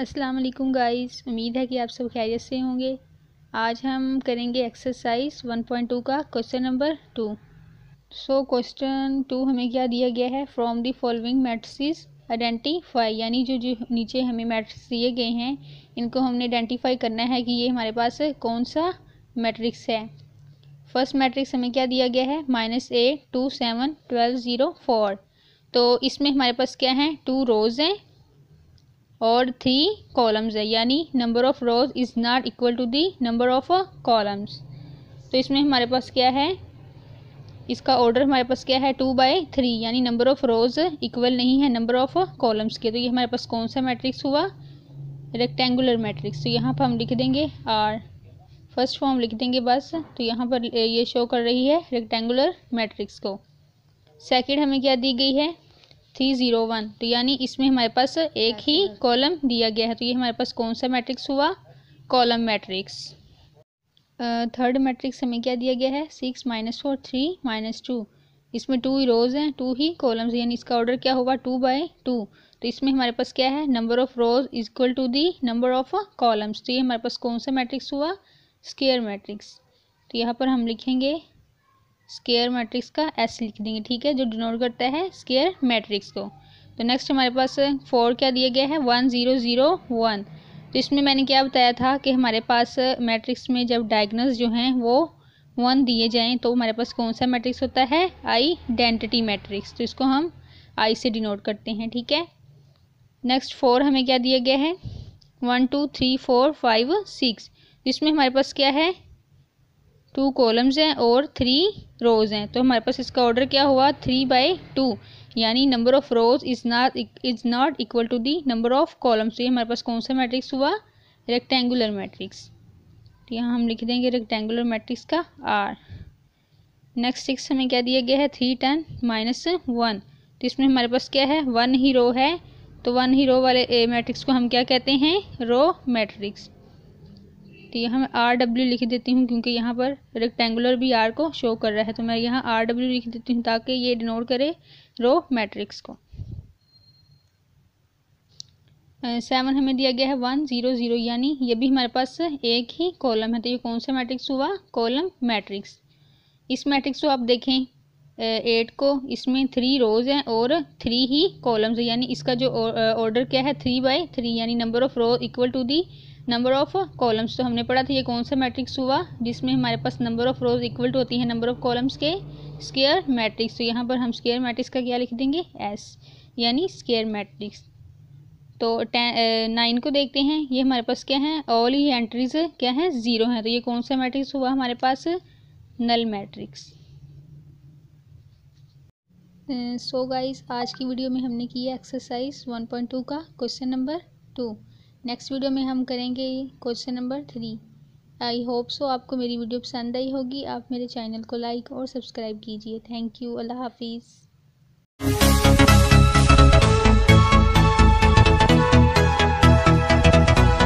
अस्सलाम वालेकुम गाइस उम्मीद है कि आप सब खैरियत से होंगे आज हम करेंगे एक्सरसाइज 1.2 का question number two so question two हमें क्या दिया गया है from the following matrices identify यानी जो जो नीचे हमें मैट्रिक्स दिए गए हैं इनको हमने आइडेंटिफाई करना है कि ये हमारे पास कौन सा मैट्रिक्स है फर्स्ट मैट्रिक्स हमें क्या दिया गया है minus A two seven twelve zero four तो इसमें हमारे पास क्या है टू रोज़ हैं और थ्री कॉलम्स है यानी number of rows is not equal to the number of columns तो इसमें हमारे पास क्या है इसका ऑर्डर हमारे पास क्या है टू बाई थ्री यानी नंबर ऑफ़ रोज इक्वल नहीं है नंबर ऑफ कॉलम्स के तो ये हमारे पास कौन सा मैट्रिक्स हुआ रेक्टेंगुलर मैट्रिक्स तो यहाँ पर हम लिख देंगे आर फर्स्ट फॉर्म लिख देंगे बस तो यहाँ पर ये शो कर रही है रेक्टेंगुलर मैट्रिक्स को सेकेंड हमें क्या दी गई है थ्री ज़ीरो वन तो यानी इसमें हमारे पास एक ही कॉलम दिया गया है तो ये हमारे पास कौन सा मैट्रिक्स हुआ कॉलम मैट्रिक्स थर्ड मैट्रिक्स हमें क्या दिया गया है six minus four three minus two इसमें टू ही रोज़ हैं टू ही कॉलम्स यानी इसका ऑर्डर क्या होगा टू बाई टू तो इसमें हमारे पास क्या है number of rows equal to the number of columns तो ये हमारे पास कौन सा मैट्रिक्स हुआ स्केयर मैट्रिक्स तो यहाँ पर हम लिखेंगे स्केयर मैट्रिक्स का एस लिख देंगे ठीक है जो डिनोट करता है स्केयर मैट्रिक्स को तो नेक्स्ट हमारे पास फोर क्या दिया गया है वन ज़ीरो ज़ीरो वन तो इसमें मैंने क्या बताया था कि हमारे पास मैट्रिक्स में जब डायग्नस जो हैं वो वन दिए जाएँ तो हमारे पास कौन सा मैट्रिक्स होता है डेंटिटी मैट्रिक्स तो इसको हम आई से डिनोट करते हैं ठीक है नेक्स्ट फोर हमें क्या दिया गया है one two three four five six इसमें हमारे पास क्या है टू कॉलम्स हैं और थ्री रोज़ हैं तो हमारे पास इसका ऑर्डर क्या हुआ थ्री बाई टू यानी number of rows is not is not equal to the number of columns ये हमारे पास कौन सा मैट्रिक्स हुआ रेक्टेंगुलर मैट्रिक्स तो यहाँ हम लिख देंगे रेक्टेंगुलर मैट्रिक्स का आर नेक्स्ट सिक्स हमें क्या दिया गया है थ्री टेन माइनस वन तो इसमें हमारे पास क्या है वन ही रो है तो वन ही रो वाले ए मैट्रिक्स को हम क्या कहते हैं रो मैट्रिक्स तो यहाँ मैं आर डब्ल्यू लिख देती हूँ क्योंकि यहाँ पर रेक्टेंगुलर भी आर को शो कर रहा है तो मैं यहाँ आर डब्ल्यू लिख देती हूँ ताकि ये डिनोट करे रो मैट्रिक्स को सेवन हमें दिया गया है वन ज़ीरो ज़ीरो यानी ये भी हमारे पास एक ही कॉलम है तो ये कौन सा मैट्रिक्स हुआ कॉलम मैट्रिक्स इस मैट्रिक्स को आप देखें एट को इसमें थ्री रोज हैं और थ्री ही कॉलम्स है यानी इसका जो ऑर्डर क्या है थ्री बाई थ्री यानी number of row equal to the number of columns तो हमने पढ़ा था ये कौन सा मैट्रिक्स हुआ जिसमें हमारे पास number of rows equal to होती है नंबर ऑफ कॉलम्स के स्केयर मैट्रिक्स तो यहाँ पर हम स्केयर मैट्रिक्स का क्या लिख देंगे एस यानी स्केयर मैट्रिक्स तो टेन नाइन को देखते हैं ये हमारे पास क्या है ऑल ही एंट्रीज क्या है ज़ीरो हैं तो ये कौन सा मैट्रिक्स हुआ हमारे पास नल मैट्रिक्स सो गाइस आज की वीडियो में हमने की एक्सरसाइज 1.2 का question number two next video में हम करेंगे question number three I hope so आपको मेरी वीडियो पसंद आई होगी आप मेरे चैनल को लाइक और सब्सक्राइब कीजिए थैंक यू अल्लाह हाफिज़